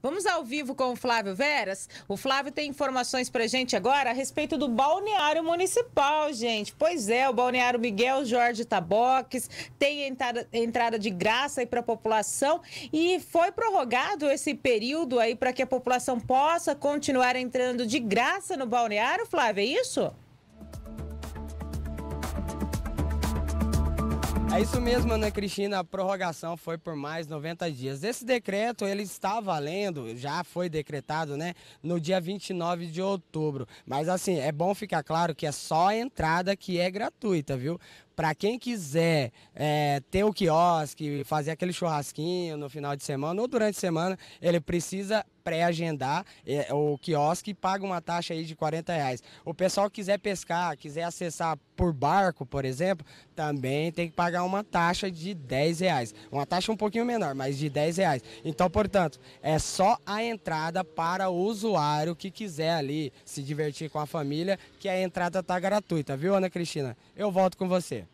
Vamos ao vivo com o Flávio Veras. O Flávio tem informações para gente agora a respeito do balneário municipal, gente. Pois é, o balneário Miguel Jorge Taboques tem entrada, de graça para a população e foi prorrogado esse período aí para que a população possa continuar entrando de graça no balneário, Flávio, é isso? É isso mesmo, Ana Cristina, a prorrogação foi por mais 90 dias. Esse decreto, ele está valendo, já foi decretado, né, no dia 29 de outubro. Mas assim, é bom ficar claro que é só a entrada que é gratuita, viu? Para quem quiser é, ter o quiosque, fazer aquele churrasquinho no final de semana ou durante a semana, ele precisa pré-agendar é, o quiosque e paga uma taxa aí de 40 reais. O pessoal quiser pescar, quiser acessar por barco, por exemplo, também tem que pagar uma taxa de 10 reais. Uma taxa um pouquinho menor, mas de 10 reais. Então, portanto, é só a entrada para o usuário que quiser ali se divertir com a família, que a entrada está gratuita, viu, Ana Cristina? Eu volto com você.